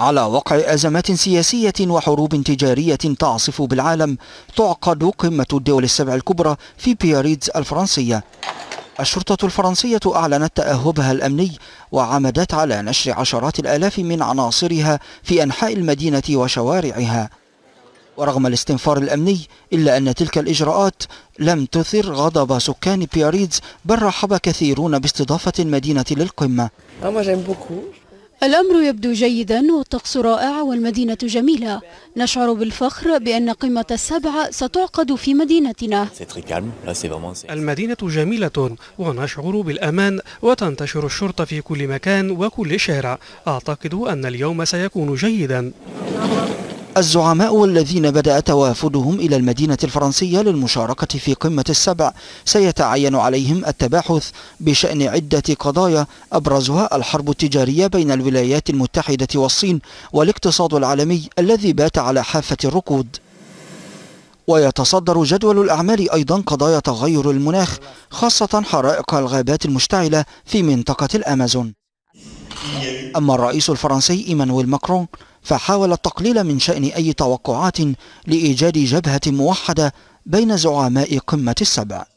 على وقع أزمات سياسية وحروب تجارية تعصف بالعالم تعقد قمة الدول السبع الكبرى في بياريتز الفرنسية الشرطة الفرنسية أعلنت تأهبها الأمني وعمدت على نشر عشرات الآلاف من عناصرها في أنحاء المدينة وشوارعها ورغم الاستنفار الأمني إلا أن تلك الإجراءات لم تثر غضب سكان بياريتز بل رحب كثيرون باستضافة المدينة للقمة ah, الأمر يبدو جيدا والطقس رائع والمدينة جميلة نشعر بالفخر بأن قمة السبعة ستعقد في مدينتنا المدينة جميلة ونشعر بالأمان وتنتشر الشرطة في كل مكان وكل شارع أعتقد أن اليوم سيكون جيدا الزعماء الذين بدأ توافدهم إلى المدينة الفرنسية للمشاركة في قمة السبع سيتعين عليهم التباحث بشأن عدة قضايا أبرزها الحرب التجارية بين الولايات المتحدة والصين والاقتصاد العالمي الذي بات على حافة الركود ويتصدر جدول الأعمال أيضا قضايا تغير المناخ خاصة حرائق الغابات المشتعلة في منطقة الأمازون أما الرئيس الفرنسي إيمانويل ماكرون فحاول التقليل من شأن أي توقعات لإيجاد جبهة موحدة بين زعماء قمة السبع